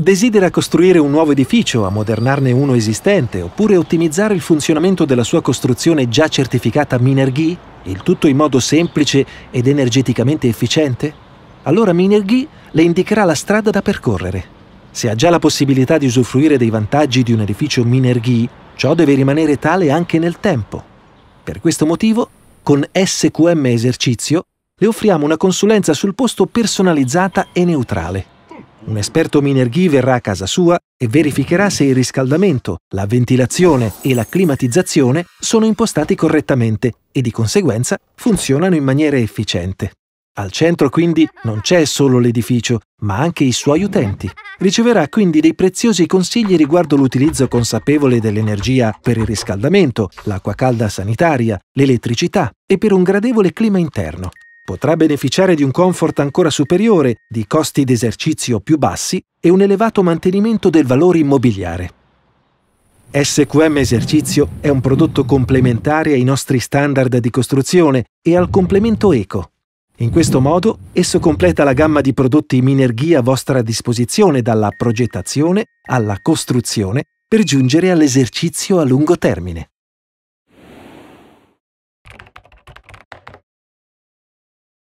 Desidera costruire un nuovo edificio, ammodernarne uno esistente, oppure ottimizzare il funzionamento della sua costruzione già certificata Minergy? Il tutto in modo semplice ed energeticamente efficiente? Allora Minergy le indicherà la strada da percorrere. Se ha già la possibilità di usufruire dei vantaggi di un edificio Minergy, ciò deve rimanere tale anche nel tempo. Per questo motivo, con SQM Esercizio, le offriamo una consulenza sul posto personalizzata e neutrale un esperto Minerghi verrà a casa sua e verificherà se il riscaldamento, la ventilazione e la climatizzazione sono impostati correttamente e di conseguenza funzionano in maniera efficiente. Al centro quindi non c'è solo l'edificio, ma anche i suoi utenti. Riceverà quindi dei preziosi consigli riguardo l'utilizzo consapevole dell'energia per il riscaldamento, l'acqua calda sanitaria, l'elettricità e per un gradevole clima interno potrà beneficiare di un comfort ancora superiore, di costi d'esercizio più bassi e un elevato mantenimento del valore immobiliare. SQM Esercizio è un prodotto complementare ai nostri standard di costruzione e al complemento eco. In questo modo esso completa la gamma di prodotti Minerghi a vostra disposizione dalla progettazione alla costruzione per giungere all'esercizio a lungo termine.